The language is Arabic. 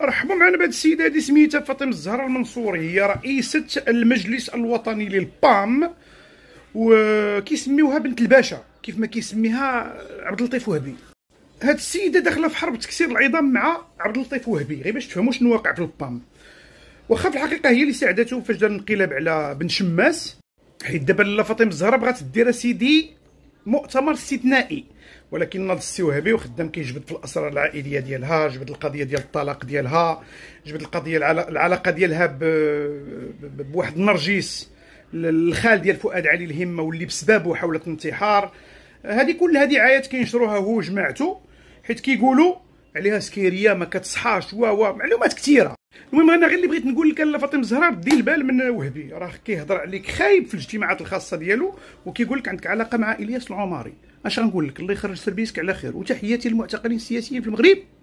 مرحبا معنا بهذه السيده هذه سميتها فاطمه الزهراء المنصوري هي رئيسه المجلس الوطني للبام وكيسميوها بنت الباشا كيف ما كيسميها عبد اللطيف وهبي هاد السيده داخله في حرب تكسير العظام مع عبد اللطيف وهبي غير باش تفهموا شنو واقع في البام واخا في الحقيقه هي اللي ساعدته فاش دار الانقلاب على بن شماس حيت دابا فاطمه الزهراء بغات دير سيدي مؤتمر استثنائي ولكن ناض السوهبي وخدام كيجبد في الاسرار العائليه ديالها جبد القضيه ديال الطلاق ديالها جبد القضيه العلاقه ديالها بواحد النرجس الخال ديال فؤاد علي الهمه واللي بسببه حاولت الانتحار هذه كلها دعايات كينشروها هو وجماعته حيت كيقولوا عليها سكيريه ما كتصحاش و معلومات كثيره المهم انا غير اللي بغيت نقول لك فاطمه الزهراء دير البال من وهبي راه كيهضر عليك خايب في الاجتماعات الخاصه ديالو وكيقول لك عندك علاقه مع الياس العماري اش غنقول لك الله يخرج سربيسك على خير وتحياتي للمعتقلين السياسيين في المغرب